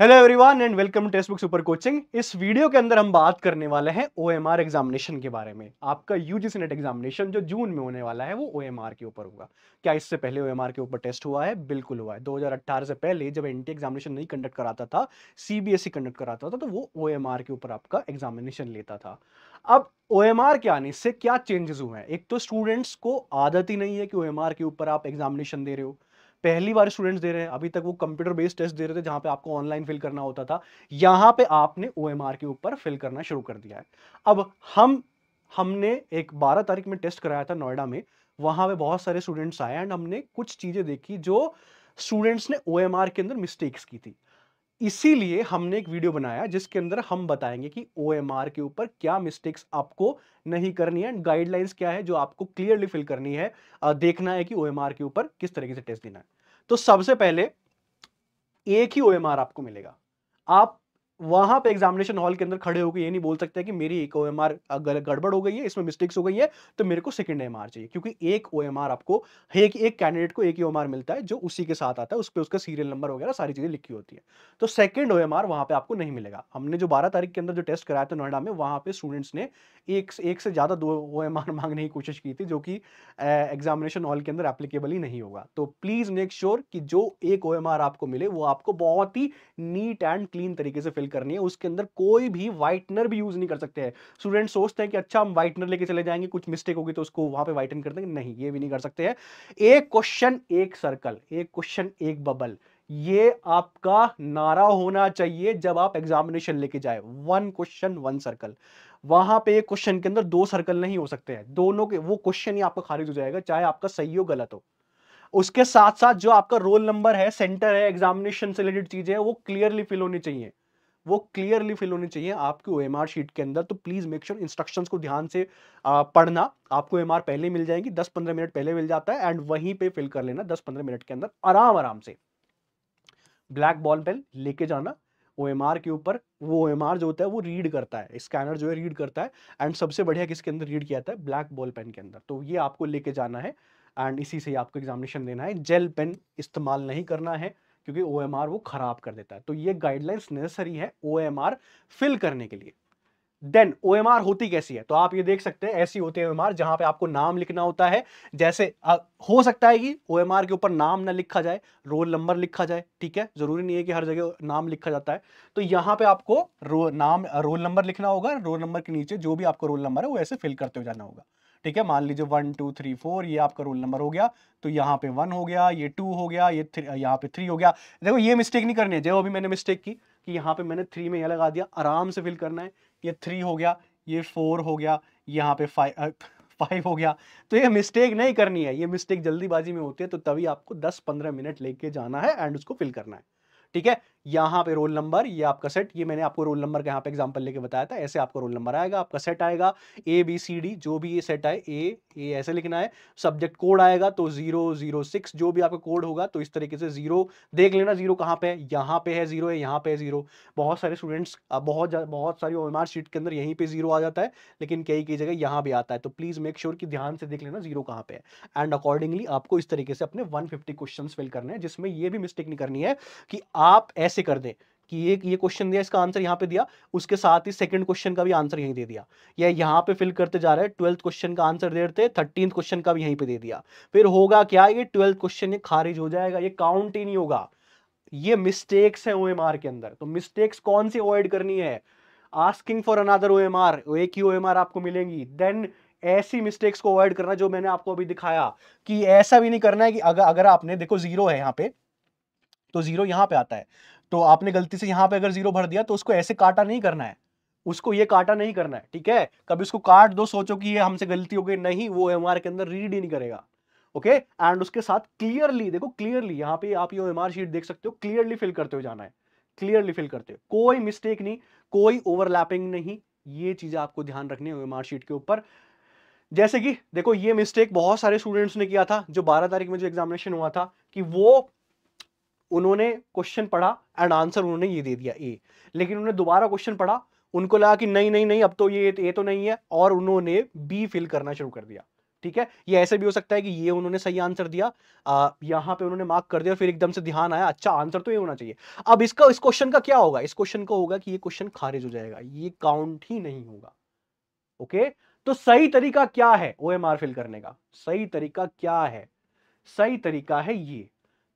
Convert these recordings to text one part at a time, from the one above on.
Hello everyone and welcome Testbook super coaching इस video के अंदर हम बात करने वाले हैं ओएमआर एग्जामिनेशन के बारे में आपका यूजीसी नेट एग्जामिनेशन जो जून में होने वाला है वो ओएमआर के ऊपर होगा क्या इससे पहले ओएमआर के ऊपर टेस्ट हुआ है बिल्कुल हुआ है 2018 से पहले जब एन एग्जामिनेशन e नहीं कंडक्ट कराता था सी कंडक्ट e कराता था तो वो ओ के ऊपर आपका एग्जामिनेशन लेता था अब ओ के आने से क्या चेंजेस हुए हैं एक तो स्टूडेंट्स को आदत ही नहीं है कि ओ के ऊपर आप एग्जामिनेशन दे रहे हो पहली बार स्टूडेंट्स दे रहे हैं अभी तक वो कंप्यूटर बेस्ड टेस्ट दे रहे थे जहां पे आपको ऑनलाइन फिल करना होता था यहां पे आपने ओ के ऊपर फिल करना शुरू कर दिया है अब हम हमने एक बारह तारीख में टेस्ट कराया था नोएडा में वहां पे बहुत सारे स्टूडेंट्स आए एंड हमने कुछ चीज़ें देखी जो स्टूडेंट्स ने ओ के अंदर मिस्टेक्स की थी इसीलिए हमने एक वीडियो बनाया जिसके अंदर हम बताएंगे कि ओ के ऊपर क्या मिस्टेक्स आपको नहीं करनी है एंड गाइडलाइंस क्या है जो आपको क्लियरली फिल करनी है देखना है कि ओ के ऊपर किस तरीके से टेस्ट देना है तो सबसे पहले एक ही ओ आपको मिलेगा आप वहां पे एग्जामिनेशन हॉल के अंदर खड़े होकर ये नहीं बोल सकते कि मेरी एक ओ अगर गड़बड़ हो गई है इसमें मिस्टेक्स हो गई है तो मेरे को सेकंड एम आर चाहिए क्योंकि एक ओ एम आर आपको एक एक कैंडिडेट को एक ही ओ एम आर मिलता है जो उसी के साथ आता है उस पर उसका सीरियल नंबर वगैरह सारी चीज़ें लिखी होती है तो सेकेंड ओ वहां पर आपको नहीं मिलेगा हमने जो बारह तारीख के अंदर जो टेस्ट कराया था नोएडा में वहां पर स्टूडेंट्स ने एक से एक से ज़्यादा दो ओ एम आर मांगने की कोशिश की थी जो कि एग्जामिनेशन हॉल के अंदर एप्लीकेबल ही नहीं होगा तो प्लीज़ मेक श्योर कि जो एक ओ आपको मिले वो आपको बहुत ही नीट एंड क्लीन तरीके से फिल करनी है उसके अंदर कोई भी वाइटनर भी यूज़ नहीं कर सकते हैं स्टूडेंट सोचते हैं कि अच्छा हम वाइटनर लेके चले जाएंगे कुछ मिस्टेक होगी तो उसको वहां पे वाइटन कर देंगे नहीं ये भी नहीं कर सकते हैं एक क्वेश्चन एक सर्कल एक क्वेश्चन एक बबल ये आपका नारा होना चाहिए जब आप एग्जामिनेशन लेके जाए वन क्वेश्चन वन सर्कल वहां पे एक क्वेश्चन के अंदर दो सर्कल नहीं हो सकते हैं दोनों के वो क्वेश्चन ही आपका खारिज हो जाएगा चाहे आपका सही हो गलत हो उसके साथ साथ जो आपका रोल नंबर है सेंटर है एग्जामिनेशन से रिलेटेड चीजें हैं वो क्लियरली फिल होनी चाहिए वो क्लियरली फिल होनी चाहिए आपकी ओ शीट के अंदर तो प्लीज़ मेक श्योर इंस्ट्रक्शन को ध्यान से पढ़ना आपको एम पहले मिल जाएगी दस पंद्रह मिनट पहले मिल जाता है एंड वहीं पर फिल कर लेना दस पंद्रह मिनट के अंदर आराम आराम से ब्लैक बॉल पेन लेके जाना ओ के ऊपर वो ओ जो होता है वो रीड करता है स्कैनर जो है रीड करता है एंड सबसे बढ़िया किसके अंदर रीड किया जाता है ब्लैक बॉल पेन के अंदर तो ये आपको लेके जाना है एंड इसी से ही आपको एग्जामिनेशन देना है जेल पेन इस्तेमाल नहीं करना है क्योंकि ओ वो ख़राब कर देता है तो ये गाइडलाइंस नेसेसरी है ओ फिल करने के लिए देन ओ होती कैसी है तो आप ये देख सकते हैं ऐसी होती है ओ जहां पे आपको नाम लिखना होता है जैसे आ, हो सकता है कि ओ के ऊपर नाम ना लिखा जाए रोल नंबर लिखा जाए ठीक है ज़रूरी नहीं है कि हर जगह नाम लिखा जाता है तो यहां पे आपको रो, नाम रोल नंबर लिखना होगा रोल नंबर के नीचे जो भी आपको रोल नंबर है वो ऐसे फिल करते हुए जाना होगा ठीक है मान लीजिए वन टू थ्री फोर ये आपका रोल नंबर हो गया तो यहाँ पे वन हो गया ये टू हो गया ये यहाँ पे थ्री हो गया देखो ये मिस्टेक नहीं करनी है जो अभी मैंने मिस्टेक की कि यहाँ पे मैंने थ्री में यह लगा दिया आराम से फिल करना है ये थ्री हो गया ये फोर हो गया यहाँ पे फाइव फाइव हो गया तो ये मिस्टेक नहीं करनी है ये मिस्टेक जल्दीबाजी में होती है तो तभी आपको दस पंद्रह मिनट लेके जाना है एंड उसको फिल करना है ठीक है यहाँ पे रोल नंबर ये आपका सेट ये मैंने आपको रोल नंबर का यहाँ पे एग्जांपल लेके बताया था ऐसे आपका रोल नंबर आएगा आपका सेट आएगा ए बी सी डी जो भी ये सेट आए ए ए ऐसे लिखना है सब्जेक्ट कोड आएगा तो जीरो जीरो सिक्स जो भी आपका कोड होगा तो इस तरीके से जीरो देख लेना जीरो कहाँ पे है यहाँ पे है जीरो है यहाँ पे है जीरो बहुत सारे स्टूडेंट्स बहुत बहुत सारी ओ शीट के अंदर यहीं पर जीरो आ जाता है लेकिन कई कई जगह यहाँ भी आता है तो प्लीज़ मेक श्योर कि ध्यान से देख लेना जीरो कहाँ पे है एंड अकॉर्डिंगली आपको इस तरीके से अपने वन फिफ्टी क्वेश्चन फिल करने हैं जिसमें ये भी मिस्टेक नहीं करनी है कि आप ऐसे ऐसे कर दें कि ये ये क्वेश्चन दिया इसका आंसर यहाँ पे दिया उसके साथ ही सेकंड क्वेश्चन का भी आंसर यहीं दे दिया या यहाँ पे फिल करते जा रहे हैं ट्वेल्थ क्वेश्चन का आंसर दे रहे थर्टीन क्वेश्चन का भी यहीं पे दे दिया फिर होगा क्या ये ट्वेल्थ क्वेश्चन ये खारिज हो जाएगा ये काउंट ही नहीं होगा ये मिस्टेक्स है ओ के अंदर तो मिस्टेक्स कौन सी अवॉइड करनी है asking for another O M एक ही ओ आपको मिलेंगी देन ऐसी मिस्टेक्स को अवॉइड करना जो मैंने आपको अभी दिखाया कि ऐसा भी नहीं करना है कि अगर अगर आपने देखो जीरो है यहाँ पे तो जीरो यहाँ पे आता है तो आपने गलती से यहाँ पे अगर जीरो भर दिया तो उसको ऐसे काटा नहीं करना है उसको ये काटा नहीं करना है ठीक है कभी उसको काट दो सोचो कि ये हमसे गलती हो गई नहीं वो एम के अंदर रीड ही नहीं करेगा ओके एंड उसके साथ क्लियरली देखो क्लियरली यहाँ पे आप ये एम शीट देख सकते हो क्लियरली फिल करते हो जाना है क्लियरली फिल करते हो कोई मिस्टेक नहीं कोई ओवरलैपिंग नहीं ये चीज़ें आपको ध्यान रखनी है एम शीट के ऊपर जैसे कि देखो ये मिस्टेक बहुत सारे स्टूडेंट्स ने किया था जो 12 तारीख में जो एग्जामिनेशन हुआ था कि वो उन्होंने क्वेश्चन पढ़ा एंड आंसर उन्होंने ये दे दिया ए लेकिन उन्होंने दोबारा क्वेश्चन पढ़ा उनको लगा कि नहीं नहीं नहीं अब तो ये ए तो नहीं है और उन्होंने बी फिल करना शुरू कर दिया ठीक है ये ऐसे भी हो सकता है कि ये उन्होंने सही आंसर दिया आ, यहां पे उन्होंने मार्क कर दिया और फिर एकदम से ध्यान आया अच्छा आंसर तो ये होना चाहिए अब इसका इस क्वेश्चन का क्या होगा इस क्वेश्चन का होगा कि ये क्वेश्चन खारिज हो जाएगा ये काउंट ही नहीं होगा ओके तो सही तरीका क्या है ओ फिल करने का सही तरीका क्या है सही तरीका है ये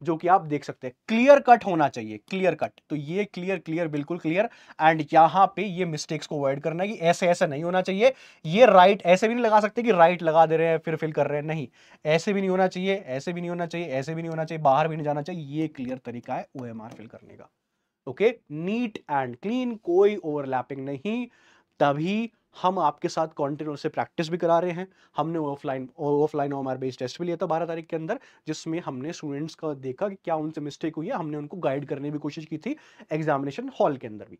जो कि आप देख सकते हैं क्लियर कट होना चाहिए क्लियर कट तो ये क्लियर क्लियर बिल्कुल क्लियर एंड यहां पे ये मिस्टेक्स को अवॉइड करना कि ऐसे ऐसा नहीं होना चाहिए ये राइट ऐसे भी नहीं लगा सकते कि राइट लगा दे रहे हैं फिर फिल कर रहे हैं नहीं ऐसे भी नहीं होना चाहिए ऐसे भी नहीं होना चाहिए ऐसे भी नहीं होना चाहिए बाहर भी नहीं जाना चाहिए ये क्लियर तरीका है ओ फिल करने का ओके नीट एंड क्लीन कोई ओवरलैपिंग नहीं तभी हम आपके साथ कॉन्टिन्यू से प्रैक्टिस भी करा रहे हैं हमने offline offline OMR based test भी लिया था बारह तारीख के अंदर जिसमें हमने स्टूडेंट्स का देखा कि क्या उनसे मिस्टेक हुई है हमने उनको गाइड करने की कोशिश की थी एग्जामिनेशन हॉल के अंदर भी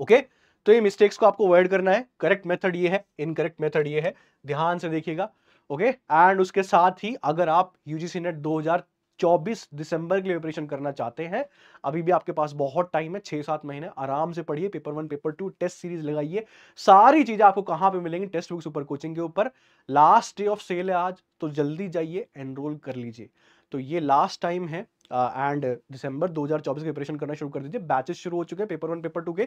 ओके तो ये मिस्टेक्स को आपको अवॉइड करना है करेक्ट मेथड ये है इनकरेक्ट मेथड ये है ध्यान से देखिएगा ओके okay? एंड उसके साथ ही अगर आप यूजीसी नेट 24 दिसंबर के लिए प्रिपरेशन करना चाहते हैं अभी भी आपके पास बहुत टाइम है छह सात महीने आराम से पढ़िए paper one paper two test series लगाइए सारी चीज़ें आपको कहां पे मिलेंगी टेस्ट बुक सुपर कोचिंग के ऊपर लास्ट डे ऑफ सेल है आज तो जल्दी जाइए एनरोल कर लीजिए तो ये लास्ट टाइम है एंड दिसंबर 2024 के प्रिपरेशन करना शुरू कर दीजिए बैचेस शुरू हो चुके हैं पेपर वन पेपर टू के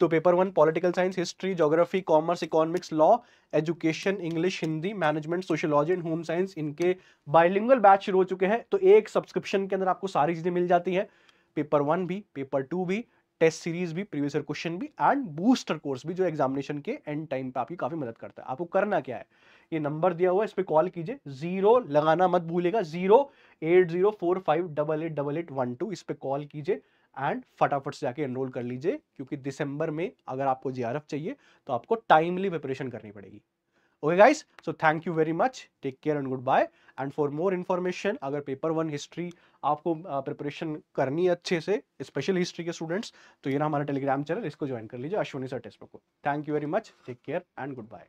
तो paper one political science history geography commerce economics law education English Hindi management sociology and home science इनके बाइलिंगल बैच शुरू हो चुके हैं तो एक सब्सक्रिप्शन के अंदर आपको सारी चीज़ें मिल जाती है पेपर वन भी पेपर टू भी टेस्ट सीरीज भी प्रीवियस ईयर क्वेश्चन भी एंड बूस्टर कोर्स भी जो एग्जामिनेशन के एंड टाइम पे आपकी काफ़ी मदद करता है आपको करना क्या है ये नंबर दिया हुआ है इस पर कॉल कीजिए जीरो लगाना मत भूलेगा zero eight zero four five double eight double eight one two इस पर कॉल कीजिए एंड फटाफट से जाके एनरोल कर लीजिए क्योंकि दिसंबर में अगर आपको जे चाहिए तो आपको टाइमली प्रिपरेशन करनी पड़ेगी okay guys so thank you very much take care and goodbye and for more information अगर पेपर वन हिस्ट्री आपको प्रिपरेशन करनी है अच्छे से स्पेशल हिस्ट्री के स्टूडेंट्स तो ये ना हमारा टेलीग्राम चैनल इसको ज्वाइन कर लीजिए अश्विनी सर टेस्ट को thank you very much take care and good bye